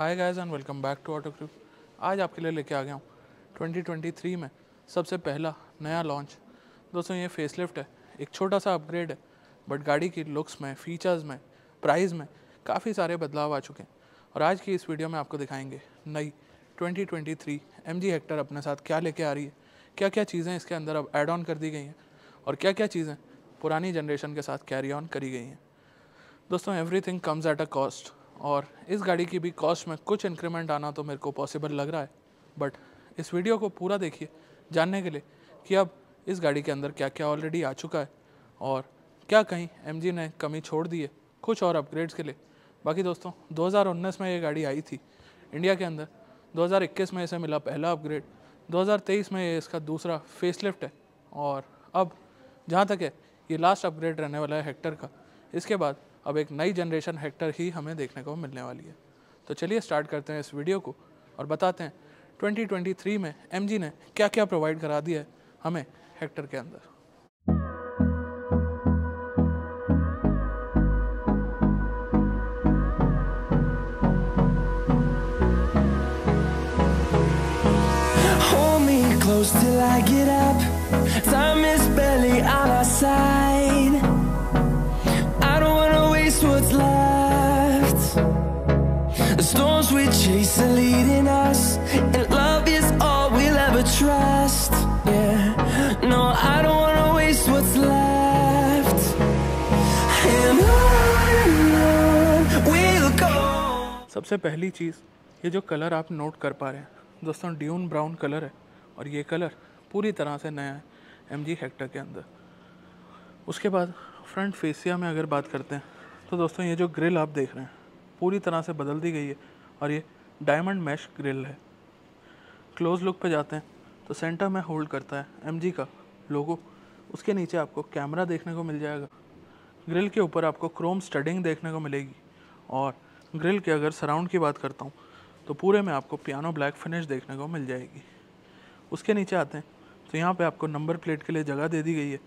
Hi guys and welcome back to auto crip आज आपके लिए लेके आ गया हूँ 2023 में सबसे पहला नया लॉन्च दोस्तों ये फेसलिफ्ट है एक छोटा सा अपग्रेड है बट गाड़ी की लुक्स में फीचर्स में प्राइस में काफ़ी सारे बदलाव आ चुके हैं और आज की इस वीडियो में आपको दिखाएंगे नई 2023 जी हेक्टर अपने साथ क्या लेके आ रही है क्या क्या चीज़ें इसके अंदर अब एड ऑन कर दी गई हैं और क्या क्या चीज़ें पुरानी जनरेशन के साथ कैरी ऑन करी गई हैं दोस्तों everything comes at a cost और इस गाड़ी की भी कॉस्ट में कुछ इंक्रीमेंट आना तो मेरे को पॉसिबल लग रहा है बट इस वीडियो को पूरा देखिए जानने के लिए कि अब इस गाड़ी के अंदर क्या क्या ऑलरेडी आ चुका है और क्या कहीं एम ने कमी छोड़ दी है कुछ और अपग्रेड्स के लिए बाकी दोस्तों दो में ये गाड़ी आई थी इंडिया के अंदर 2021 में इसे मिला पहला अपग्रेड 2023 में ये इसका दूसरा फेसलिफ्ट है और अब जहाँ तक है ये लास्ट अपग्रेड रहने वाला है हेक्टर का इसके बाद अब एक नई जनरेशन हेक्टर ही हमें देखने को मिलने वाली है तो चलिए स्टार्ट करते हैं इस वीडियो को और बताते हैं 2023 में एम ने क्या क्या प्रोवाइड करा दिया है हमें हेक्टर के अंदर till I get up. Time is barely on our side. storms we chase are leading us And love is all we'll ever trust Yeah, no, I don't wanna waste what's left And on we'll go सबसे पहली चीज़ ये जो colour आप note कर पा रहे हैं दोस्तों ड्यून ब्राउन कलर है और ये कलर पूरी तरह से नया है एम जी हेक्टर के अंदर उसके बाद फ्रंट फेसिया में अगर बात करते हैं तो दोस्तों ये जो ग्रिल आप देख रहे हैं पूरी तरह से बदल दी गई है और ये डायमंड मैश ग्रिल है क्लोज लुक पे जाते हैं तो सेंटर में होल्ड करता है एम का लोगो उसके नीचे आपको कैमरा देखने को मिल जाएगा ग्रिल के ऊपर आपको क्रोम स्टडिंग देखने को मिलेगी और ग्रिल के अगर सराउंड की बात करता हूँ तो पूरे में आपको पियानो ब्लैक फिनिश देखने को मिल जाएगी उसके नीचे आते हैं तो यहाँ पे आपको नंबर प्लेट के लिए जगह दे दी गई है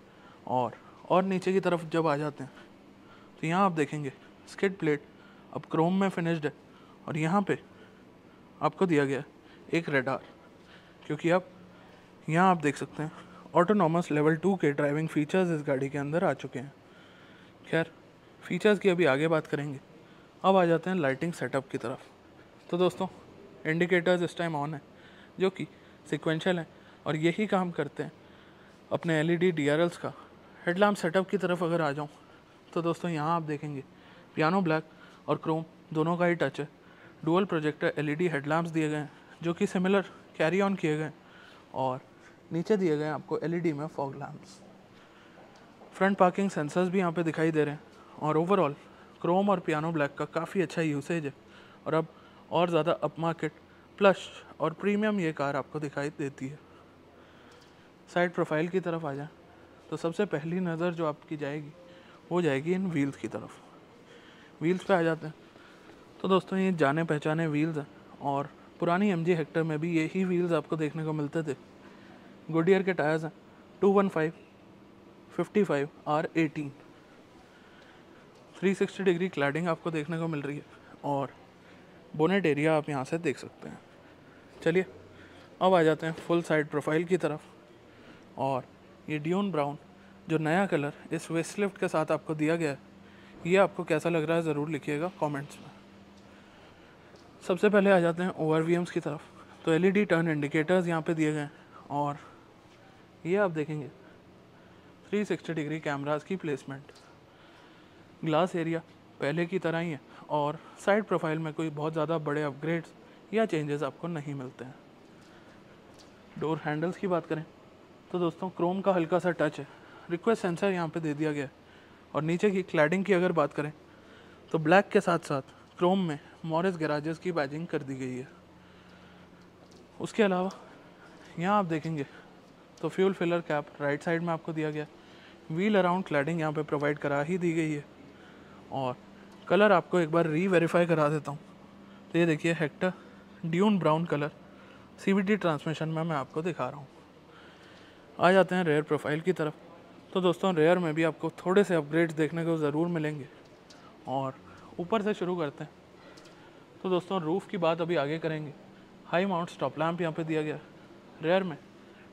और और नीचे की तरफ जब आ जाते हैं तो यहाँ आप देखेंगे स्किट प्लेट अब क्रोम में फिनिश्ड है और यहाँ पे आपको दिया गया एक रेडार क्योंकि आप यहाँ आप देख सकते हैं ऑटोनॉमस लेवल टू के ड्राइविंग फीचर्स इस गाड़ी के अंदर आ चुके हैं खैर फीचर्स की अभी आगे बात करेंगे अब आ जाते हैं लाइटिंग सेटअप की तरफ तो दोस्तों इंडिकेटर्स इस टाइम ऑन है जो कि सिक्वेंशल हैं और यही काम करते हैं अपने L E D D R Ls का हेडलैम्प सेटअप की तरफ अगर आ जाऊँ तो दोस्तों यहाँ आप देखेंगे पियानो ब्लैक और क्रोम दोनों का ही टच है डुअल प्रोजेक्टर एलईडी हेडलैम्प्स दिए गए हैं जो कि सिमिलर कैरी ऑन किए गए और नीचे दिए गए आपको एलईडी e में fog lamps front parking sensors भी यहाँ पे दिखाई दे रहे हैं और ओवरऑल क्रोम और पियानो ब्लैक का काफ़ी अच्छा यूसेज है और अब और ज़्यादा अप मार्केट प्लश और प्रीमियम ये कार आपको दिखाई देती है साइड प्रोफाइल की तरफ आ जाए तो सबसे पहली नज़र जो आपकी जाएगी वो जाएगी इन व्हील्स की तरफ व्हील्स पे आ जाते हैं तो दोस्तों ये जाने पहचाने व्हील्स हैं और पुरानी एम जी हेक्टर में भी यही व्हील्स आपको देखने को मिलते थे गुडियर के टायर्स हैं two one five fifty five R eighteen three sixty degree cladding आपको देखने को मिल रही है और बोनेट एरिया आप यहाँ से देख सकते हैं चलिए अब आ जाते हैं फुल साइड प्रोफाइल की तरफ और ये ड्यून ब्राउन जो नया कलर इस वेस्ट लिफ्ट के साथ आपको दिया गया है ये आपको कैसा लग रहा है ज़रूर लिखिएगा कमेंट्स में सबसे पहले आ जाते हैं ओवर की तरफ तो एलईडी टर्न इंडिकेटर्स यहाँ पे दिए गए हैं और ये आप देखेंगे 360 डिग्री कैमरास की प्लेसमेंट ग्लास एरिया पहले की तरह ही है और साइड प्रोफाइल में कोई बहुत ज़्यादा बड़े अपग्रेड्स या चेंजेस आपको नहीं मिलते हैं डोर हैंडल्स की बात करें तो दोस्तों क्रोम का हल्का सा टच है रिक्वेस्ट सेंसर यहाँ पे दे दिया गया है और नीचे की क्लैडिंग की अगर बात करें तो ब्लैक के साथ साथ क्रोम में मॉरिस गराजेस की बैजिंग कर दी गई है उसके अलावा यहाँ आप देखेंगे तो fuel filler cap right side में आपको दिया गया व्हील अराउंड क्लैडिंग यहाँ पे प्रोवाइड करा ही दी गई है और कलर आपको एक बार री वेरीफाई करा देता हूँ तो ये देखिए Hector dune brown colour C transmission में मैं आपको दिखा रहा हूँ आ जाते हैं रेयर प्रोफाइल की तरफ तो दोस्तों रेयर में भी आपको थोड़े से अपग्रेड्स देखने को ज़रूर मिलेंगे और ऊपर से शुरू करते हैं तो दोस्तों रूफ़ की बात अभी आगे करेंगे हाई माउंट स्टॉप लैम्प यहाँ पे दिया गया है रेयर में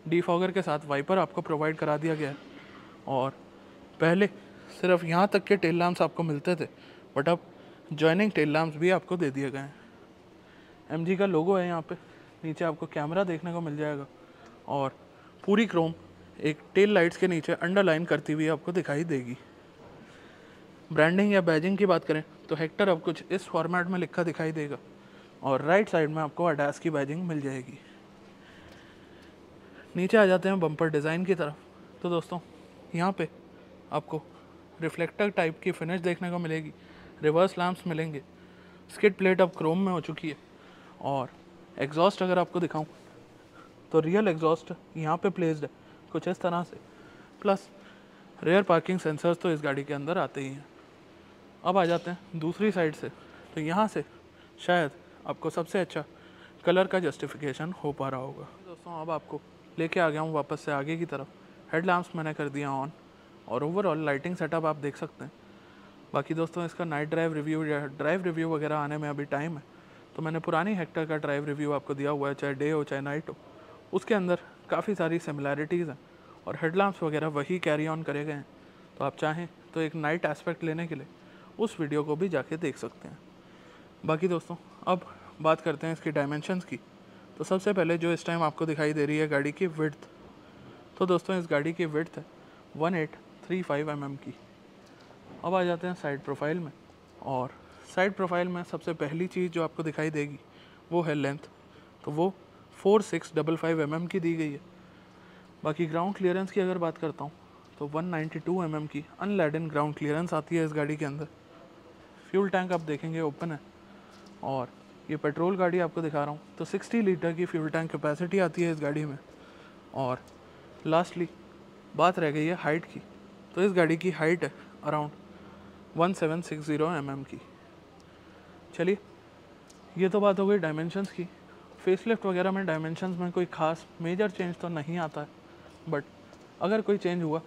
डीफॉगर के साथ वाइपर आपको प्रोवाइड करा दिया गया है और पहले सिर्फ यहाँ तक के टेल लैम्प्स आपको मिलते थे बट अब जॉइनिंग टेल लैम्प्स भी आपको दे दिए गए हैं एम का लोगो है यहाँ पर नीचे आपको कैमरा देखने को मिल जाएगा और पूरी क्रोम एक टेल लाइट्स के नीचे अंडरलाइन करती हुई आपको दिखाई देगी ब्रांडिंग या बैजिंग की बात करें तो हेक्टर अब कुछ इस फॉर्मेट में लिखा दिखाई देगा और राइट साइड में आपको अडास की बैजिंग मिल जाएगी नीचे आ जाते हैं बम्पर डिज़ाइन की तरफ तो दोस्तों यहाँ पे आपको रिफ्लेक्टर टाइप की फिनिश देखने को मिलेगी रिवर्स लैम्प्स मिलेंगे स्किट प्लेट अब क्रोम में हो चुकी है और एग्जॉस्ट अगर आपको दिखाऊं तो रियल एग्जॉस्ट यहाँ पे प्लेस्ड है कुछ इस तरह से प्लस रेयर पार्किंग सेंसर्स तो इस गाड़ी के अंदर आते ही हैं अब आ जाते हैं दूसरी साइड से तो यहाँ से शायद आपको सबसे अच्छा कलर का जस्टिफिकेशन हो पा रहा होगा दोस्तों अब आपको लेके आ गया हूँ वापस से आगे की तरफ हेडलैम्प्स मैंने कर दिया ऑन और ओवरऑल लाइटिंग सेटअप आप देख सकते हैं बाकी दोस्तों इसका नाइट ड्राइव रिव्यू या ड्राइव रिव्यू वगैरह आने में अभी टाइम है तो मैंने पुरानी हेक्टर का ड्राइव रिव्यू आपको दिया हुआ है चाहे डे हो चाहे नाइट हो उसके अंदर काफ़ी सारी सिमिलैरिटीज़ हैं और हेडलैम्प्स वगैरह वही कैरी ऑन करे गए हैं तो आप चाहें तो एक नाइट एस्पेक्ट लेने के लिए उस वीडियो को भी जाके देख सकते हैं बाकी दोस्तों अब बात करते हैं इसकी डायमेंशनस की तो सबसे पहले जो इस टाइम आपको दिखाई दे रही है गाड़ी की विड्थ तो दोस्तों इस गाड़ी की विड्थ है one eight three five M की अब आ जाते हैं साइड प्रोफाइल में और साइड प्रोफाइल में सबसे पहली चीज़ जो आपको दिखाई देगी वो है लेंथ तो वो four six double five M की दी गई है बाकी ग्राउंड क्लियरेंस की अगर बात करता हूँ तो 192 नाइन्टी mm की अनलेडन ग्राउंड क्लियरेंस आती है इस गाड़ी के अंदर फ्यूल टैंक आप देखेंगे ओपन है और ये पेट्रोल गाड़ी आपको दिखा रहा हूँ तो 60 लीटर की फ्यूल टैंक कैपेसिटी आती है इस गाड़ी में और लास्टली बात रह गई है हाइट की तो इस गाड़ी की हाइट है अराउंड 1760 सेवन mm की चलिए ये तो बात हो गई डायमेंशंस की फेसलिफ्ट वगैरह में डायमेंशन में कोई ख़ास मेजर चेंज तो नहीं आता है बट अगर कोई चेंज हुआ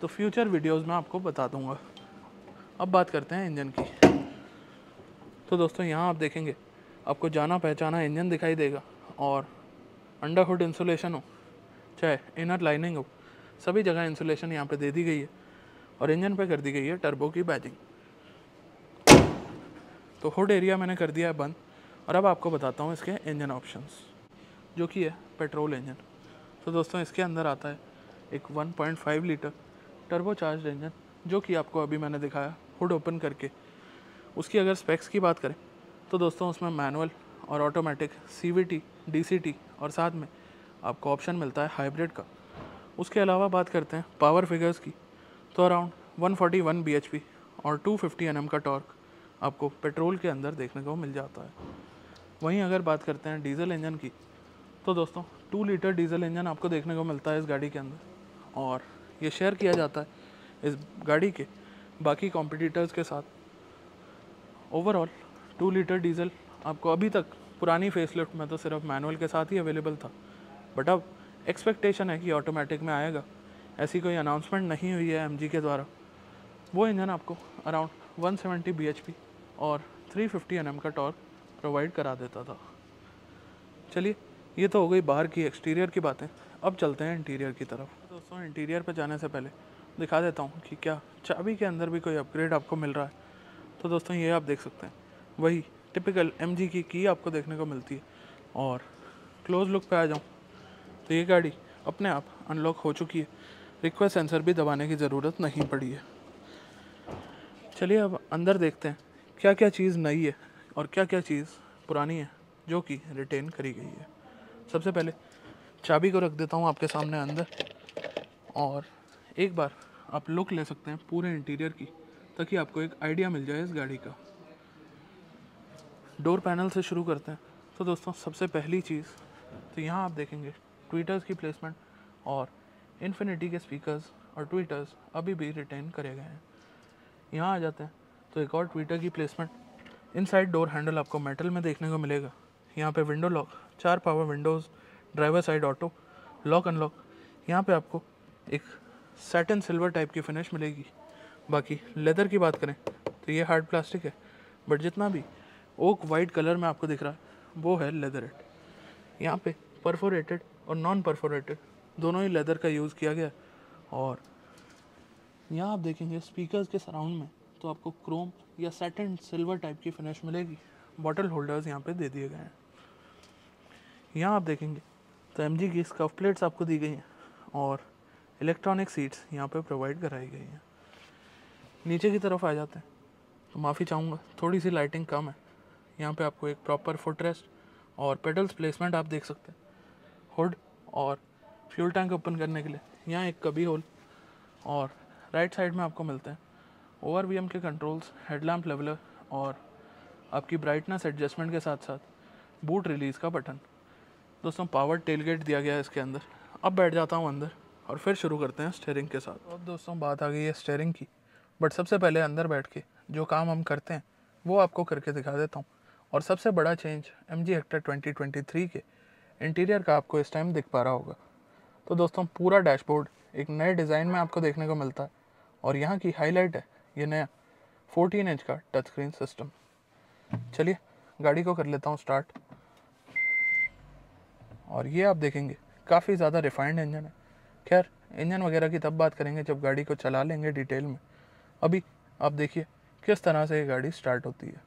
तो फ्यूचर वीडियोस में आपको बता दूंगा अब बात करते हैं इंजन की तो दोस्तों यहाँ आप देखेंगे आपको जाना पहचाना इंजन दिखाई देगा और अंडर हुड इंसुलेशन हो चाहे इनर लाइनिंग हो सभी जगह इंसुलेशन यहाँ पे दे दी गई है और इंजन पे कर दी गई है टर्बो की बैजिंग तो हुड एरिया मैंने कर दिया है बंद और अब आपको बताता हूँ इसके इंजन ऑप्शंस जो कि है पेट्रोल इंजन तो दोस्तों इसके अंदर आता है एक 1.5 लीटर टर्बो चार्ज इंजन जो कि आपको अभी मैंने दिखाया हुड ओपन करके उसकी अगर स्पेक्स की बात करें तो दोस्तों उसमें मैनुअल और automatic C V T D C T और साथ में आपको ऑप्शन मिलता है हाइब्रिड का उसके अलावा बात करते हैं पावर फिगर्स की तो अराउंड 141 फोर्टी और 250 फिफ्टी का टॉर्क आपको पेट्रोल के अंदर देखने को मिल जाता है वहीं अगर बात करते हैं डीजल इंजन की तो दोस्तों टू लीटर डीजल इंजन आपको देखने को मिलता है इस गाड़ी के अंदर और ये शेयर किया जाता है इस गाड़ी के बाकी कॉम्पिटिटर्स के साथ ओवरऑल टू लीटर डीजल आपको अभी तक पुरानी फेस में तो सिर्फ मैनुअल के साथ ही अवेलेबल था बट अब एक्सपेक्टेशन है कि ऑटोमेटिक में आएगा ऐसी कोई अनाउंसमेंट नहीं हुई है एम के द्वारा वो इंजन आपको अराउंड 170 bhp और 350 फिफ्टी का टॉर्क प्रोवाइड करा देता था चलिए ये तो हो गई बाहर की एक्सटीरियर की बातें अब चलते हैं इंटीरियर की तरफ दोस्तों इंटीरियर पर जाने से पहले दिखा देता हूँ कि क्या चाबी के अंदर भी कोई अपग्रेड आपको मिल रहा है तो दोस्तों ये आप देख सकते हैं वही टिपिकल एम की की आपको देखने को मिलती है और क्लोज लुक पे आ जाऊँ तो ये गाड़ी अपने आप अनलॉक हो चुकी है रिक्वेस्ट सेंसर भी दबाने की ज़रूरत नहीं पड़ी है चलिए अब अंदर देखते हैं क्या क्या चीज़ नई है और क्या क्या चीज़ पुरानी है जो कि रिटेन करी गई है सबसे पहले चाबी को रख देता हूँ आपके सामने अंदर और एक बार आप लुक ले सकते हैं पूरे इंटीरियर की ताकि आपको एक आइडिया मिल जाए इस गाड़ी का डोर पैनल से शुरू करते हैं तो दोस्तों सबसे पहली चीज़ तो यहाँ आप देखेंगे ट्विटर्स की प्लेसमेंट और इन्फिनिटी के स्पीकर्स और ट्विटर्स अभी भी रिटेन करे गए हैं यहाँ आ जाते हैं तो एक और ट्विटर की प्लेसमेंट इनसाइड डोर हैंडल आपको मेटल में देखने को मिलेगा यहाँ पे विंडो लॉक चार power windows driver side auto lock unlock यहाँ पे आपको एक सैटन सिल्वर टाइप की फिनिश मिलेगी बाकी लेदर की बात करें तो ये हार्ड प्लास्टिक है बट जितना भी ओक वाइट कलर में आपको दिख रहा है वो है लेदर एट यहाँ पे परफोरेटेड और नॉन परफोरेटेड दोनों ही लेदर का यूज़ किया गया और यहाँ आप देखेंगे स्पीकर्स के सराउंड में तो आपको क्रोम या सेटन सिल्वर टाइप की फिनिश मिलेगी बॉटल होल्डर्स यहाँ पे दे दिए गए हैं यहाँ आप देखेंगे तो एम जी की स्कफ प्लेट्स आपको दी गई हैं और इलेक्ट्रॉनिक सीट्स यहाँ पे प्रोवाइड कराई गई हैं नीचे की तरफ आ जाते हैं तो माफ़ी चाहूँगा थोड़ी सी लाइटिंग कम है यहाँ पे आपको एक प्रॉपर फुट रेस्ट और पेडल्स प्लेसमेंट आप देख सकते हैं हुड और फ्यूल टैंक ओपन करने के लिए यहाँ एक कभी होल और राइट साइड में आपको मिलते हैं ओवर के कंट्रोल्स हेडलैम्प लेवलर और आपकी ब्राइटनेस एडजस्टमेंट के साथ साथ बूट रिलीज़ का बटन दोस्तों पावर टेलगेट दिया गया है इसके अंदर अब बैठ जाता हूँ अंदर और फिर शुरू करते हैं स्टेयरिंग के साथ अब दोस्तों बात आ गई है स्टेयरिंग की बट सबसे पहले अंदर बैठ के जो काम हम करते हैं वो आपको करके दिखा देता हूँ और सबसे बड़ा change M G Hector twenty twenty three के इंटीरियर का आपको इस टाइम दिख पा रहा होगा तो दोस्तों पूरा डैशबोर्ड एक नए डिज़ाइन में आपको देखने को मिलता है और यहाँ की हाईलाइट है ये नया 14 इंच का टच स्क्रीन सिस्टम चलिए गाड़ी को कर लेता हूँ स्टार्ट और ये आप देखेंगे काफ़ी ज़्यादा रिफाइंड इंजन है खैर इंजन वगैरह की तब बात करेंगे जब गाड़ी को चला लेंगे डिटेल में अभी आप देखिए किस तरह से ये गाड़ी स्टार्ट होती है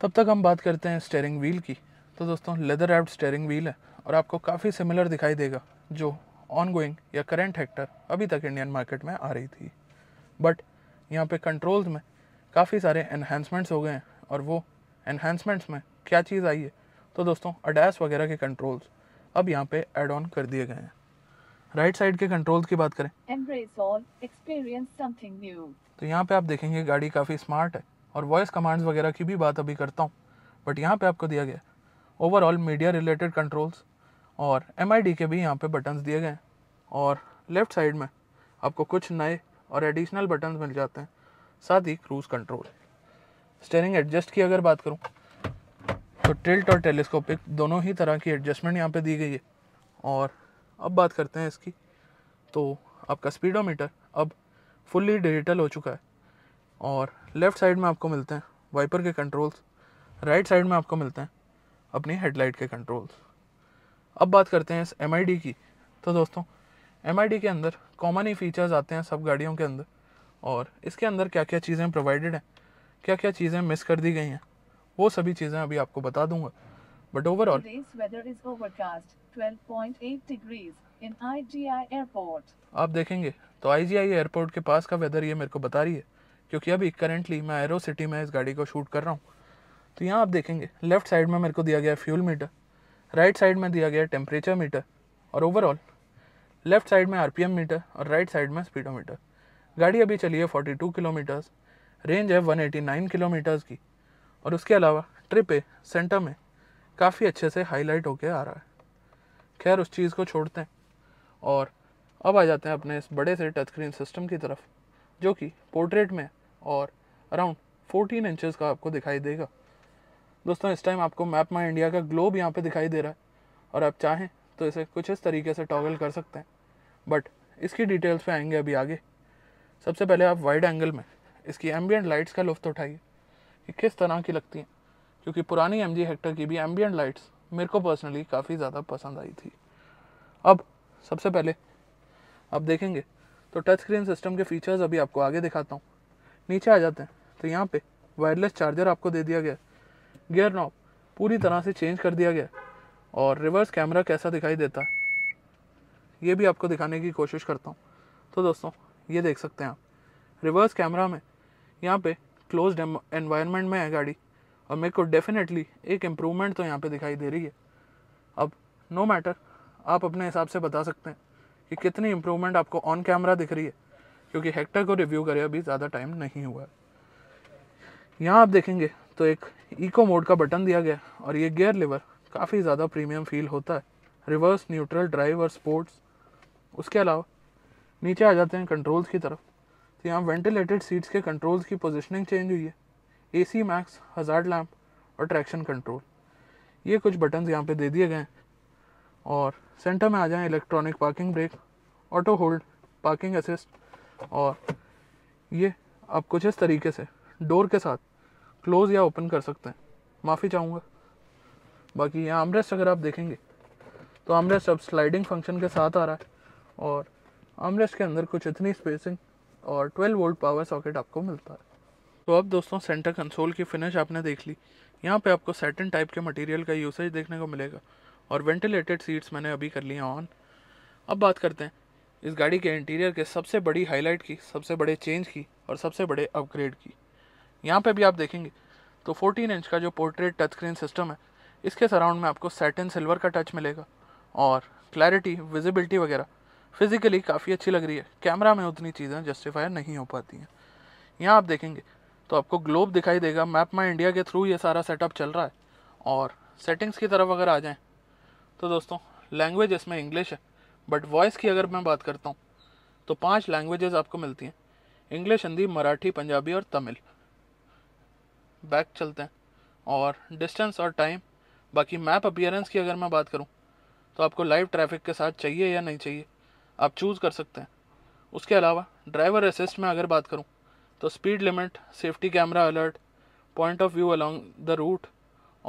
तब तक हम बात करते हैं स्टेयरिंग व्हील की तो दोस्तों लेदर एप्ड स्टेयरिंग व्हील है और आपको काफ़ी सिमिलर दिखाई देगा जो ऑन गोइंग या करेंट हेक्टर अभी तक इंडियन मार्केट में आ रही थी बट यहाँ पे कंट्रोल्स में काफ़ी सारे एनहेंसमेंट्स हो गए हैं और वो एनहेंसमेंट्स में क्या चीज़ आई है तो दोस्तों अडैस वगैरह के कंट्रोल्स अब यहाँ पे एड ऑन कर दिए गए हैं राइट साइड के कंट्रोल्स की बात करें तो यहाँ पे आप देखेंगे गाड़ी काफ़ी स्मार्ट है और वॉइस कमांड्स वगैरह की भी बात अभी करता हूँ बट यहाँ पे आपको दिया गया ओवरऑल मीडिया रिलेटेड कंट्रोल्स और एम के भी यहाँ पे बटन्स दिए गए हैं और लेफ्ट साइड में आपको कुछ नए और एडिशनल बटन मिल जाते हैं साथ ही क्रूज़ कंट्रोल स्टेयरिंग एडजस्ट की अगर बात करूँ तो टिल्ट और टेलीस्कोपिक दोनों ही तरह की एडजस्टमेंट यहाँ पे दी गई है और अब बात करते हैं इसकी तो आपका स्पीडोमीटर अब फुल्ली डिजिटल हो चुका है और लेफ़्ट साइड में आपको मिलते हैं वाइपर के कंट्रोल्स राइट साइड में आपको मिलते हैं अपनी हेडलाइट के कंट्रोल्स अब बात करते हैं इस एम की तो दोस्तों एम के अंदर कॉमन ही फीचर्स आते हैं सब गाड़ियों के अंदर और इसके अंदर क्या क्या चीज़ें प्रोवाइडेड हैं क्या क्या चीज़ें मिस कर दी गई हैं वो सभी चीज़ें अभी आपको बता दूंगा बट ओवरऑल आप देखेंगे तो आई एयरपोर्ट के पास का वेदर ये मेरे को बता रही है क्योंकि अभी करेंटली मैं एरो सिटी में इस गाड़ी को शूट कर रहा हूँ तो यहाँ आप देखेंगे लेफ्ट साइड में मेरे को दिया गया फ्यूल मीटर राइट साइड में दिया गया टेम्परेचर मीटर और ओवरऑल लेफ्ट साइड में आरपीएम मीटर और राइट साइड में स्पीडोमीटर गाड़ी अभी चली है फोर्टी टू किलोमीटर्स रेंज है वन एटी नाइन किलोमीटर्स की और उसके अलावा ट्रिप है सेंटर में काफ़ी अच्छे से हाईलाइट होके आ रहा है खैर उस चीज़ को छोड़ते हैं और अब आ जाते हैं अपने इस बड़े से टच स्क्रीन सिस्टम की तरफ जो कि पोर्ट्रेट में और अराउंड फोर्टीन इंचज़ का आपको दिखाई देगा दोस्तों इस टाइम आपको मैप माई इंडिया का ग्लोब यहाँ पे दिखाई दे रहा है और आप चाहें तो इसे कुछ इस तरीके से टॉगल कर सकते हैं बट इसकी डिटेल्स पे आएंगे अभी आगे सबसे पहले आप वाइड एंगल में इसकी एम्बियन लाइट्स का लुफ्त उठाइए कि किस तरह की लगती हैं क्योंकि पुरानी एम जी हेक्टर की भी एम्बियन लाइट्स मेरे को पर्सनली काफ़ी ज़्यादा पसंद आई थी अब सबसे पहले आप देखेंगे तो टच स्क्रीन सिस्टम के फीचर्स अभी आपको आगे दिखाता हूँ नीचे आ जाते हैं तो यहाँ पे वायरलेस चार्जर आपको दे दिया गया गियर नॉब पूरी तरह से चेंज कर दिया गया और रिवर्स कैमरा कैसा दिखाई देता है ये भी आपको दिखाने की कोशिश करता हूँ तो दोस्तों ये देख सकते हैं आप रिवर्स कैमरा में यहाँ पे क्लोज एनवायरनमेंट में है गाड़ी और मेरे को डेफिनेटली एक इम्प्रूवमेंट तो यहाँ पे दिखाई दे रही है अब नो no मैटर आप अपने हिसाब से बता सकते हैं कि कितनी इम्प्रूवमेंट आपको ऑन कैमरा दिख रही है क्योंकि हेक्टर को रिव्यू करे अभी ज़्यादा टाइम नहीं हुआ है यहाँ आप देखेंगे तो एक इको मोड का बटन दिया गया और ये गियर लिवर काफ़ी ज़्यादा प्रीमियम फील होता है रिवर्स न्यूट्रल ड्राइव और स्पोर्ट्स उसके अलावा नीचे आ जाते हैं कंट्रोल्स की तरफ तो यहाँ वेंटिलेटेड सीट्स के कंट्रोल्स की पोजिशनिंग चेंज हुई है ए सी मैक्स हज़ार लैम्प और ट्रैक्शन कंट्रोल ये कुछ बटन्स यहाँ पे दे दिए गए हैं और सेंटर में आ जाएं electronic parking brake auto hold parking assist और ये आप कुछ इस तरीके से डोर के साथ क्लोज़ या ओपन कर सकते हैं माफ़ी चाहूँगा बाकी यहाँ आमरेस्ट अगर आप देखेंगे तो आमरेस्ट अब स्लाइडिंग फंक्शन के साथ आ रहा है और आमरेस्ट के अंदर कुछ इतनी स्पेसिंग और 12 वोल्ट पावर सॉकेट आपको मिलता है तो अब दोस्तों सेंटर कंसोल की फिनिश आपने देख ली यहाँ पे आपको सेटन टाइप के मटेरियल का यूसेज देखने को मिलेगा और वेंटिलेटेड सीट्स मैंने अभी कर लिया ऑन अब बात करते हैं इस गाड़ी के इंटीरियर के सबसे बड़ी हाईलाइट की सबसे बड़े चेंज की और सबसे बड़े अपग्रेड की यहाँ पर भी आप देखेंगे तो 14 इंच का जो पोर्ट्रेट टच स्क्रीन सिस्टम है इसके सराउंड में आपको सैटन सिल्वर का टच मिलेगा और क्लैरिटी विजिबिलिटी वगैरह फिज़िकली काफ़ी अच्छी लग रही है कैमरा में उतनी चीज़ें जस्टिफाई नहीं हो पाती हैं यहाँ आप देखेंगे तो आपको ग्लोब दिखाई देगा मैप माई इंडिया के थ्रू ये सारा सेटअप चल रहा है और सेटिंग्स की तरफ अगर आ जाएँ तो दोस्तों लैंग्वेज इसमें इंग्लिश है बट वॉइस की अगर मैं बात करता हूँ तो पांच लैंग्वेजेस आपको मिलती हैं इंग्लिश हिंदी मराठी पंजाबी और तमिल बैक चलते हैं और डिस्टेंस और टाइम बाकी मैप अपियरेंस की अगर मैं बात करूँ तो आपको लाइव ट्रैफिक के साथ चाहिए या नहीं चाहिए आप चूज़ कर सकते हैं उसके अलावा ड्राइवर असिस्ट में अगर बात करूँ तो speed limit safety camera alert point of view along the route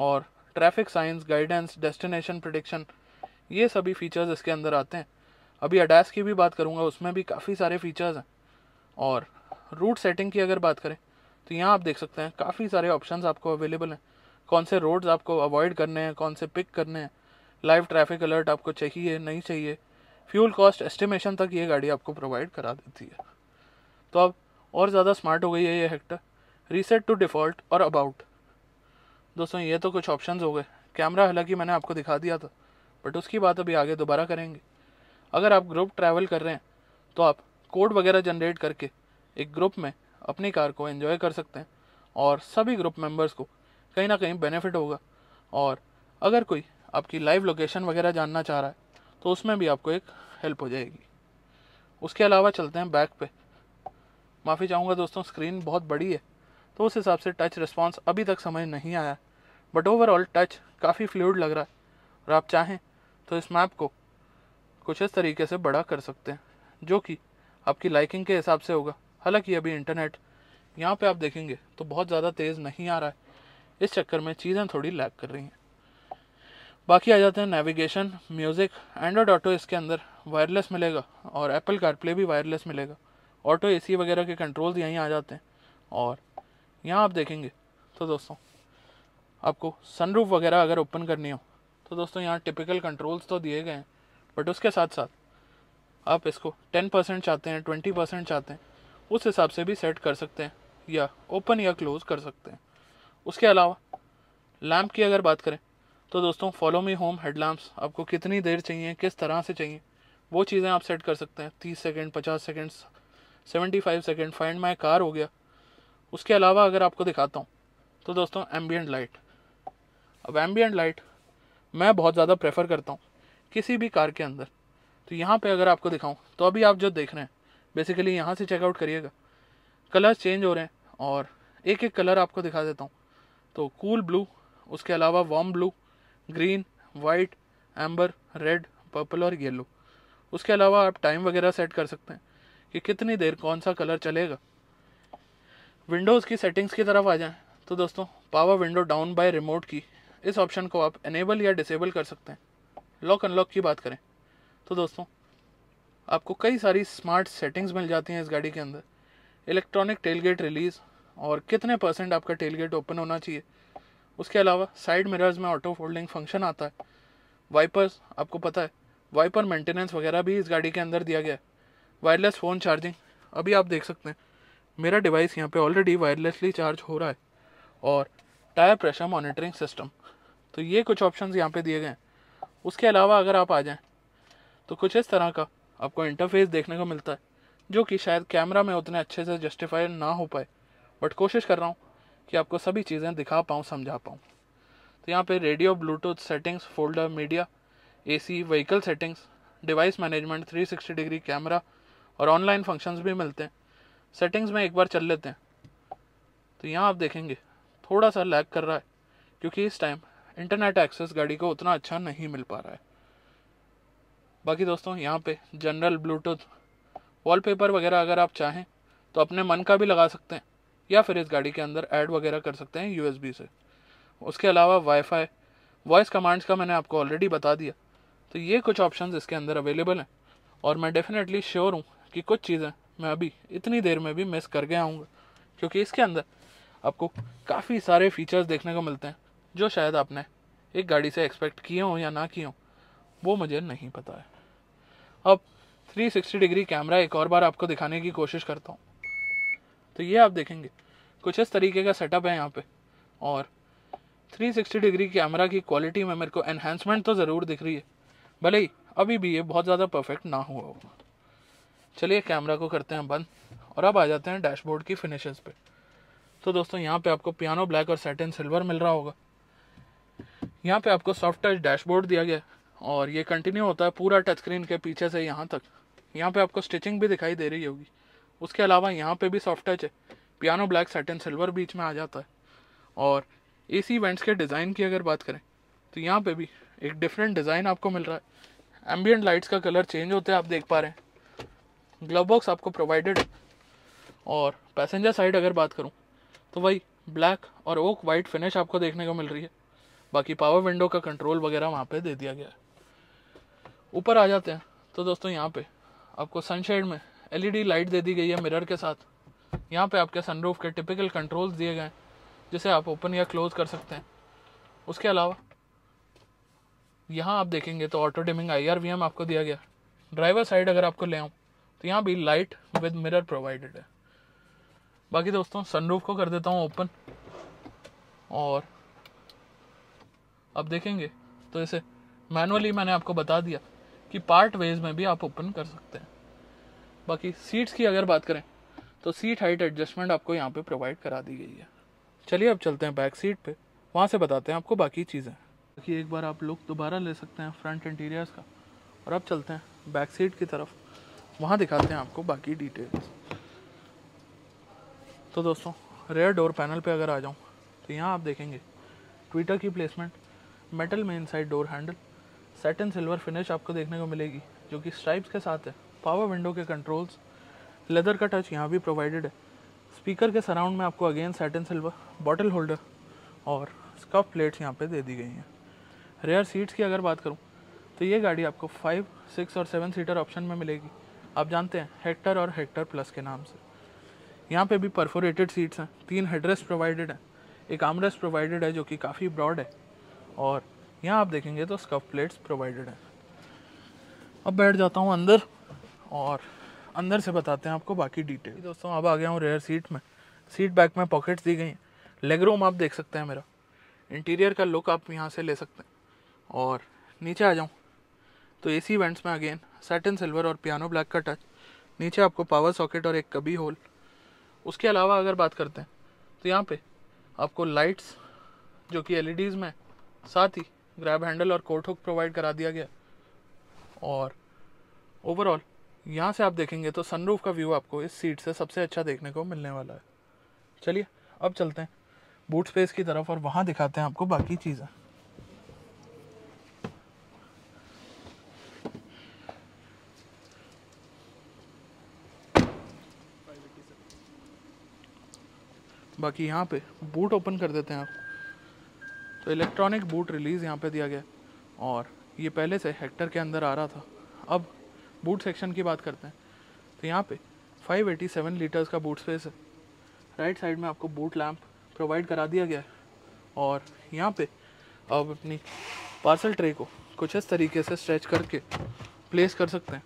और traffic signs guidance destination prediction ये सभी फीचर्स इसके अंदर आते हैं अभी अडैस की भी बात करूँगा उसमें भी काफ़ी सारे फीचर्स हैं और रूट सेटिंग की अगर बात करें तो यहाँ आप देख सकते हैं काफ़ी सारे ऑप्शंस आपको अवेलेबल हैं कौन से रोड्स आपको अवॉइड करने हैं कौन से पिक करने हैं लाइव ट्रैफिक अलर्ट आपको चाहिए नहीं चाहिए फ्यूल कॉस्ट एस्टिमेशन तक ये गाड़ी आपको प्रोवाइड करा देती है तो अब और ज़्यादा स्मार्ट हो गई है ये हेक्टर रीसेट टू डिफ़ॉल्ट और अबाउट दोस्तों ये तो कुछ ऑप्शन हो गए कैमरा हालांकि मैंने आपको दिखा दिया था बट उसकी बात अभी आगे दोबारा करेंगे अगर आप ग्रुप ट्रैवल कर रहे हैं तो आप कोड वगैरह जनरेट करके एक ग्रुप में अपनी कार को एंजॉय कर सकते हैं और सभी ग्रुप मेंबर्स को कहीं ना कहीं बेनिफिट होगा और अगर कोई आपकी लाइव लोकेशन वगैरह जानना चाह रहा है तो उसमें भी आपको एक हेल्प हो जाएगी उसके अलावा चलते हैं बैक पे माफ़ी चाहूँगा दोस्तों स्क्रीन बहुत बड़ी है तो उस हिसाब से टच रिस्पॉन्स अभी तक समझ नहीं आया बट ओवरऑल टच काफ़ी फ्लूड लग रहा है और आप चाहें तो इस मैप को कुछ इस तरीके से बड़ा कर सकते हैं जो कि आपकी लाइकिंग के हिसाब से होगा हालांकि अभी इंटरनेट यहाँ पे आप देखेंगे तो बहुत ज़्यादा तेज़ नहीं आ रहा है इस चक्कर में चीज़ें थोड़ी लैक कर रही हैं बाकी आ जाते हैं नेविगेशन म्यूज़िक एंड्रॉयड ऑटो इसके अंदर वायरलेस मिलेगा और एप्पल कारप्ले भी वायरलेस मिलेगा ऑटो सी वगैरह के कंट्रोल्स यहीं आ जाते हैं और यहाँ आप देखेंगे तो दोस्तों आपको सनरूफ वगैरह अगर ओपन करनी हो तो दोस्तों यहाँ टिपिकल कंट्रोल्स तो दिए गए हैं बट उसके साथ साथ आप इसको टेन परसेंट चाहते हैं ट्वेंटी परसेंट चाहते हैं उस हिसाब से भी सेट कर सकते हैं या ओपन या क्लोज़ कर सकते हैं उसके अलावा लैम्प की अगर बात करें तो दोस्तों follow me home head lamps आपको कितनी देर चाहिए किस तरह से चाहिए वो चीज़ें आप सेट कर सकते हैं तीस सेकेंड पचास second seventy five second find my car हो गया उसके अलावा अगर आपको दिखाता हूँ तो दोस्तों एम्बियट लाइट अब एम्बियट लाइट मैं बहुत ज़्यादा प्रेफर करता हूँ किसी भी कार के अंदर तो यहाँ पे अगर आपको दिखाऊँ तो अभी आप जो देख रहे हैं बेसिकली यहाँ से चेकआउट करिएगा कलर चेंज हो रहे हैं और एक एक कलर आपको दिखा देता हूँ तो कूल ब्लू उसके अलावा warm blue green white amber red purple और येलो उसके अलावा आप टाइम वगैरह सेट कर सकते हैं कि कितनी देर कौन सा कलर चलेगा विंडोज़ की सेटिंग्स की तरफ आ जाएं तो दोस्तों power window down by remote की इस ऑप्शन को आप इनेबल या डिसेबल कर सकते हैं लॉक अनलॉक की बात करें तो दोस्तों आपको कई सारी स्मार्ट सेटिंग्स मिल जाती हैं इस गाड़ी के अंदर इलेक्ट्रॉनिक टेलगेट रिलीज़ और कितने परसेंट आपका टेल गेट ओपन होना चाहिए उसके अलावा साइड मिरर्स में ऑटो फोल्डिंग फंक्शन आता है वाइपर्स आपको पता है वाइपर मेंटेनेंस वगैरह भी इस गाड़ी के अंदर दिया गया है वायरलेस फ़ोन चार्जिंग अभी आप देख सकते हैं मेरा डिवाइस यहाँ पे ऑलरेडी वायरलेसली चार्ज हो रहा है और टायर प्रेशर मॉनिटरिंग सिस्टम तो ये कुछ ऑप्शंस यहाँ पे दिए गए हैं उसके अलावा अगर आप आ जाएं तो कुछ इस तरह का आपको इंटरफेस देखने को मिलता है जो कि शायद कैमरा में उतने अच्छे से जस्टिफाई ना हो पाए बट कोशिश कर रहा हूँ कि आपको सभी चीज़ें दिखा पाऊँ समझा पाऊँ तो यहाँ पे radio Bluetooth settings folder media AC vehicle settings device management 360 degree camera और ऑनलाइन फंक्शंस भी मिलते हैं सेटिंग्स में एक बार चल लेते हैं तो यहाँ आप देखेंगे थोड़ा सा लैग कर रहा है क्योंकि इस टाइम इंटरनेट एक्सेस गाड़ी को उतना अच्छा नहीं मिल पा रहा है बाकी दोस्तों यहाँ पे जनरल ब्लूटूथ वॉलपेपर वगैरह अगर आप चाहें तो अपने मन का भी लगा सकते हैं या फिर इस गाड़ी के अंदर ऐड वगैरह कर सकते हैं यूएसबी से उसके अलावा वाईफाई वॉइस कमांड्स का मैंने आपको ऑलरेडी बता दिया तो ये कुछ ऑप्शन इसके अंदर अवेलेबल हैं और मैं डेफिनेटली श्योर हूँ कि कुछ चीज़ें मैं अभी इतनी देर में भी मिस कर गया हूँ क्योंकि इसके अंदर आपको काफ़ी सारे फीचर्स देखने को मिलते हैं जो शायद आपने एक गाड़ी से एक्सपेक्ट किए हों या ना किए हों वो मुझे नहीं पता है अब 360 डिग्री कैमरा एक और बार आपको दिखाने की कोशिश करता हूँ तो ये आप देखेंगे कुछ इस तरीके का सेटअप है यहाँ पे और 360 डिग्री कैमरा की क्वालिटी में मेरे को एनहेंसमेंट तो ज़रूर दिख रही है भले ही अभी भी ये बहुत ज़्यादा परफेक्ट ना हुआ होगा चलिए कैमरा को करते हैं बंद और अब आ जाते हैं डैशबोर्ड की फिनिशेस पे तो दोस्तों यहाँ पे आपको पियानो ब्लैक और सैटिन सिल्वर मिल रहा होगा यहाँ पे आपको सॉफ्ट टच डैशबोर्ड दिया गया और ये कंटिन्यू होता है पूरा टच स्क्रीन के पीछे से यहाँ तक यहाँ पे आपको स्टिचिंग भी दिखाई दे रही होगी उसके अलावा यहाँ पे भी सॉफ्ट टच है पियानो ब्लैक एंड सिल्वर बीच में आ जाता है और ए सी वेंट्स के डिज़ाइन की अगर बात करें तो यहाँ पे भी एक डिफरेंट डिज़ाइन आपको मिल रहा है एम्बियट लाइट्स का कलर चेंज होते हैं आप देख पा रहे हैं ग्लव बॉक्स आपको प्रोवाइडेड है और पैसेंजर साइड अगर बात करूँ तो वही ब्लैक और ओक वाइट फिनिश आपको देखने को मिल रही है बाकी पावर विंडो का कंट्रोल वगैरह वहाँ पे दे दिया गया है ऊपर आ जाते हैं तो दोस्तों यहाँ पे आपको सनशेड में एलईडी लाइट दे दी गई है मिरर के साथ यहाँ पे आपके सनरूफ के टिपिकल कंट्रोल्स दिए गए हैं जिसे आप ओपन या क्लोज कर सकते हैं उसके अलावा यहाँ आप देखेंगे तो ऑटो डिमिंग आई आर आपको दिया गया ड्राइवर साइड अगर आपको ले आऊँ तो यहाँ भी लाइट विद मिरर प्रोवाइडेड है बाकी दोस्तों सनरूफ को कर देता हूँ ओपन और अब देखेंगे तो इसे मैनुअली मैंने आपको बता दिया कि पार्ट वेज में भी आप ओपन कर सकते हैं बाकी सीट्स की अगर बात करें तो सीट हाइट एडजस्टमेंट आपको यहाँ पे प्रोवाइड करा दी गई है चलिए अब चलते हैं बैक सीट पे वहाँ से बताते हैं आपको बाकी चीज़ें बाकी एक बार आप लुक दोबारा ले सकते हैं फ्रंट इंटीरियर्स का और अब चलते हैं बैक सीट की तरफ वहाँ दिखाते हैं आपको बाकी डिटेल्स तो दोस्तों रेयर डोर पैनल पे अगर आ जाऊँ तो यहाँ आप देखेंगे ट्विटर की प्लेसमेंट मेटल में inside door handle and silver finish आपको देखने को मिलेगी जो कि स्ट्राइप्स के साथ है पावर विंडो के कंट्रोल्स लेदर का टच यहाँ भी प्रोवाइडेड है स्पीकर के सराउंड में आपको again satin silver bottle holder और स्कफ प्लेट्स यहाँ पे दे दी गई हैं रेयर सीट्स की अगर बात करूँ तो ये गाड़ी आपको फाइव सिक्स और सेवन सीटर ऑप्शन में मिलेगी आप जानते हैं हेक्टर और हेक्टर प्लस के नाम से यहाँ पे भी परफोरेटेड सीट्स हैं तीन हेडरेस्ट प्रोवाइडेड हैं एक आमरेस्ट प्रोवाइडेड है जो कि काफ़ी ब्रॉड है और यहाँ आप देखेंगे तो स्कफ प्लेट्स प्रोवाइडेड हैं अब बैठ जाता हूँ अंदर और अंदर से बताते हैं आपको बाकी डिटेल दोस्तों अब आ गया हूँ रेयर सीट में सीट बैक में पॉकेट्स दी गई हैं लेग रूम आप देख सकते हैं मेरा इंटीरियर का लुक आप यहाँ से ले सकते हैं और नीचे आ जाऊँ तो ए सी वेंट्स में अगेन सेटन सिल्वर और पियानो ब्लैक का टच नीचे आपको पावर सॉकेट और एक कबी होल उसके अलावा अगर बात करते हैं तो यहाँ पे आपको लाइट्स जो कि एल e में साथ ही ग्रैब हैंडल और कोर्ट हुक प्रोवाइड करा दिया गया और ओवरऑल यहाँ से आप देखेंगे तो सनरूफ का व्यू आपको इस सीट से सबसे अच्छा देखने को मिलने वाला है चलिए अब चलते हैं बूट स्पेस की तरफ और वहाँ दिखाते हैं आपको बाकी चीज़ें बाकी यहाँ पे बूट ओपन कर देते हैं आप तो इलेक्ट्रॉनिक बूट रिलीज़ यहाँ पे दिया गया और ये पहले से हेक्टर के अंदर आ रहा था अब बूट सेक्शन की बात करते हैं तो यहाँ पे 587 लीटर्स का बूट स्पेस है राइट साइड में आपको बूट लैम्प प्रोवाइड करा दिया गया है और यहाँ पे आप अपनी पार्सल ट्रे को कुछ इस तरीके से स्ट्रेच करके प्लेस कर सकते हैं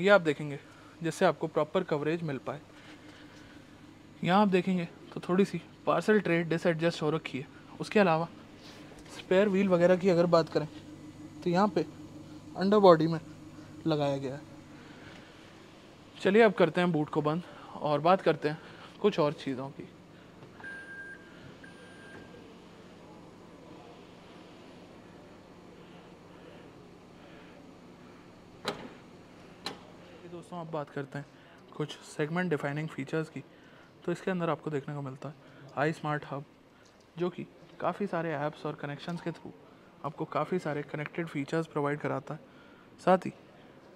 ये आप देखेंगे जिससे आपको प्रॉपर कवरेज मिल पाए यहाँ आप देखेंगे तो थोड़ी सी पार्सल ट्रे डिसएडजस्ट हो रखी है उसके अलावा स्पेयर व्हील वगैरह की अगर बात करें तो यहाँ पे अंडर बॉडी में लगाया गया है चलिए अब करते हैं बूट को बंद और बात करते हैं कुछ और चीज़ों की दोस्तों अब बात करते हैं कुछ सेगमेंट डिफाइनिंग फीचर्स की तो इसके अंदर आपको देखने को मिलता है आई स्मार्ट हब जो कि काफ़ी सारे ऐप्स और कनेक्शंस के थ्रू आपको काफ़ी सारे कनेक्टेड फीचर्स प्रोवाइड कराता है साथ ही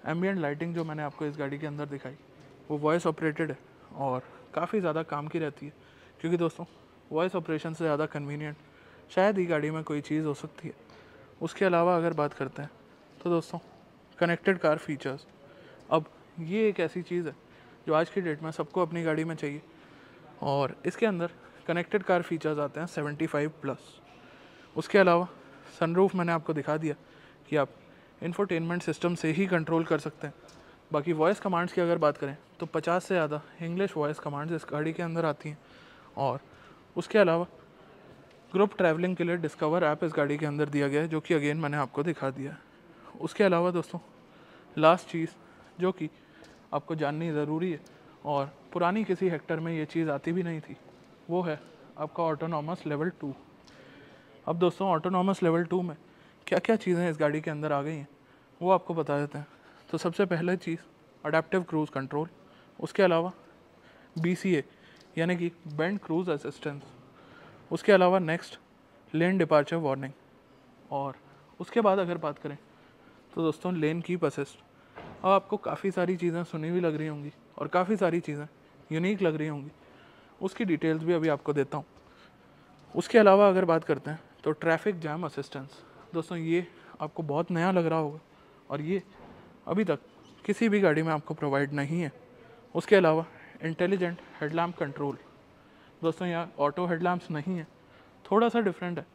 एम्बियट लाइटिंग जो मैंने आपको इस गाड़ी के अंदर दिखाई वो वॉइस ऑपरेटेड है और काफ़ी ज़्यादा काम की रहती है क्योंकि दोस्तों वॉइस ऑपरेशन से ज़्यादा कन्वीनियंट शायद ही गाड़ी में कोई चीज़ हो सकती है उसके अलावा अगर बात करते हैं तो दोस्तों कनेक्टेड कार फीचर्स अब ये एक ऐसी चीज़ है जो आज की डेट में सबको अपनी गाड़ी में चाहिए और इसके अंदर कनेक्टेड कार फीचर्स आते हैं फाइव प्लस उसके अलावा सनरूफ मैंने आपको दिखा दिया कि आप इन्फोटेनमेंट सिस्टम से ही कंट्रोल कर सकते हैं बाकी वॉइस कमांड्स की अगर बात करें तो 50 से ज़्यादा इंग्लिश वॉइस कमांड्स इस गाड़ी के अंदर आती हैं और उसके अलावा ग्रुप ट्रैवलिंग के लिए डिस्कवर ऐप इस गाड़ी के अंदर दिया गया है जो कि अगेन मैंने आपको दिखा दिया उसके अलावा दोस्तों लास्ट चीज़ जो कि आपको जाननी ज़रूरी है और पुरानी किसी हेक्टर में ये चीज़ आती भी नहीं थी वो है आपका ऑटोनॉमस लेवल टू अब दोस्तों ऑटोनॉमस लेवल टू में क्या क्या चीज़ें इस गाड़ी के अंदर आ गई हैं वो आपको बता देते हैं तो सबसे पहले चीज़ अडेप्टिव क्रूज़ कंट्रोल उसके अलावा बी सी यानी कि बैंड क्रूज़ असिस्टेंस उसके अलावा नेक्स्ट लेन डिपार्चर वार्निंग और उसके बाद अगर बात करें तो दोस्तों लेन कीप असिस्ट अब आपको काफ़ी सारी चीज़ें सुनी हुई लग रही होंगी और काफ़ी सारी चीज़ें यूनिक लग रही होंगी उसकी डिटेल्स भी अभी आपको देता हूँ उसके अलावा अगर बात करते हैं तो ट्रैफिक जाम असिस्टेंस दोस्तों ये आपको बहुत नया लग रहा होगा और ये अभी तक किसी भी गाड़ी में आपको प्रोवाइड नहीं है उसके अलावा इंटेलिजेंट हेडलैम्प कंट्रोल दोस्तों यहाँ ऑटो हेडलैम्प्स नहीं है थोड़ा सा डिफरेंट है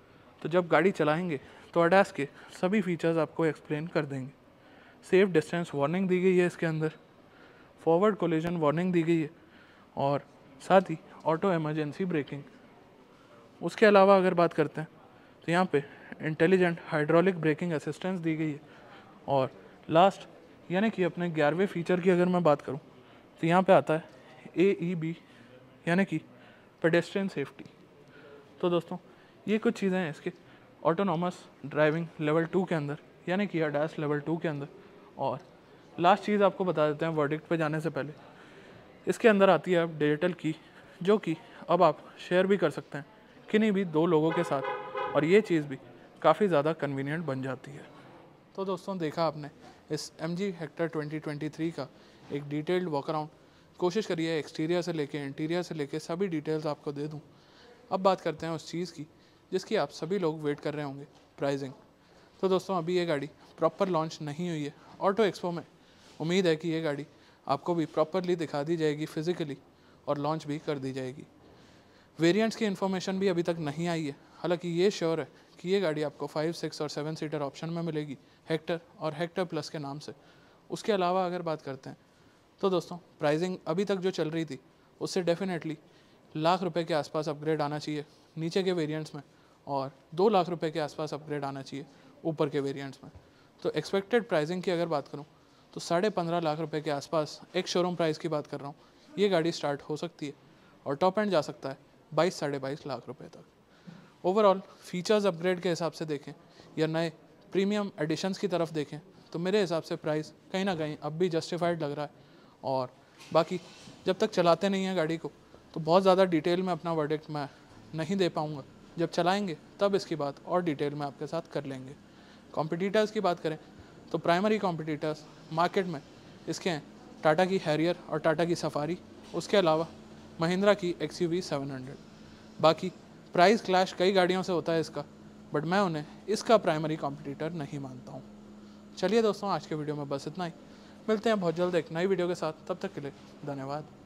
तो जब गाड़ी चलाएंगे तो अडेस के सभी फीचर्स आपको एक्सप्लेन कर देंगे सेफ डिस्टेंस वार्निंग दी गई है इसके अंदर फॉरवर्ड कोलिजन वार्निंग दी गई है और साथ ही ऑटो एमरजेंसी ब्रेकिंग उसके अलावा अगर बात करते हैं तो यहाँ पे इंटेलिजेंट हाइड्रोलिक ब्रेकिंग असिस्टेंस दी गई है और लास्ट यानी कि अपने ग्यारहवें फीचर की अगर मैं बात करूँ तो यहाँ पे आता है ए ई बी यानी कि पेडेस्ट्रियन सेफ्टी तो दोस्तों ये कुछ चीज़ें हैं इसके ऑटोनॉमस ड्राइविंग लेवल टू के अंदर यानी कि अडास लेवल टू के अंदर और लास्ट चीज़ आपको बता देते हैं वर्डिक्ट पे जाने से पहले इसके अंदर आती है अब डिजिटल की जो कि अब आप शेयर भी कर सकते हैं किन्हीं भी दो लोगों के साथ और ये चीज़ भी काफ़ी ज़्यादा कन्वीनियंट बन जाती है तो दोस्तों देखा आपने इस एम जी हेक्टर ट्वेंटी का एक डिटेल्ड वॉक अराउंड कोशिश करिए एक्सटीरियर से लेके इंटीरियर से लेके सभी डिटेल्स आपको दे दूँ अब बात करते हैं उस चीज़ की जिसकी आप सभी लोग वेट कर रहे होंगे प्राइजिंग तो दोस्तों अभी ये गाड़ी प्रॉपर लॉन्च नहीं हुई है ऑटो एक्सपो में उम्मीद है कि ये गाड़ी आपको भी प्रॉपरली दिखा दी जाएगी फिज़िकली और लॉन्च भी कर दी जाएगी वेरिएंट्स की इन्फॉर्मेशन भी अभी तक नहीं आई है हालांकि ये श्योर है कि ये गाड़ी आपको फाइव सिक्स और सेवन सीटर ऑप्शन में मिलेगी हेक्टर और हेक्टर प्लस के नाम से उसके अलावा अगर बात करते हैं तो दोस्तों प्राइसिंग अभी तक जो चल रही थी उससे डेफिनेटली लाख रुपए के आसपास अपग्रेड आना चाहिए नीचे के वेरिएंट्स में और दो लाख रुपए के आसपास अपग्रेड आना चाहिए ऊपर के वेरिएंट्स में तो एक्सपेक्टेड प्राइसिंग की अगर बात करूँ तो साढ़े पंद्रह लाख रुपए के आसपास एक शोरूम प्राइस की बात कर रहा हूँ ये गाड़ी स्टार्ट हो सकती है और टॉप एंड जा सकता है बाईस साढ़े बाईस लाख रुपये तक ओवरऑल फीचर्स अपग्रेड के हिसाब से देखें या नए प्रीमियम एडिशंस की तरफ देखें तो मेरे हिसाब से प्राइस कहीं ना कहीं अब भी जस्टिफाइड लग रहा है और बाकी जब तक चलाते नहीं हैं गाड़ी को तो बहुत ज़्यादा डिटेल में अपना वर्डिक्ट मैं नहीं दे पाऊँगा जब चलाएंगे तब इसकी बात और डिटेल में आपके साथ कर लेंगे कॉम्पिटिटर्स की बात करें तो प्राइमरी कॉम्पिटिटर्स मार्केट में इसके हैं टाटा की हैरियर और टाटा की सफारी उसके अलावा महिंद्रा की X U V seven hundred बाकी प्राइस क्लैश कई गाड़ियों से होता है इसका बट मैं उन्हें इसका प्राइमरी कॉम्पिटिटर नहीं मानता हूँ चलिए दोस्तों आज के वीडियो में बस इतना ही मिलते हैं बहुत जल्द एक नई वीडियो के साथ तब तक के लिए धन्यवाद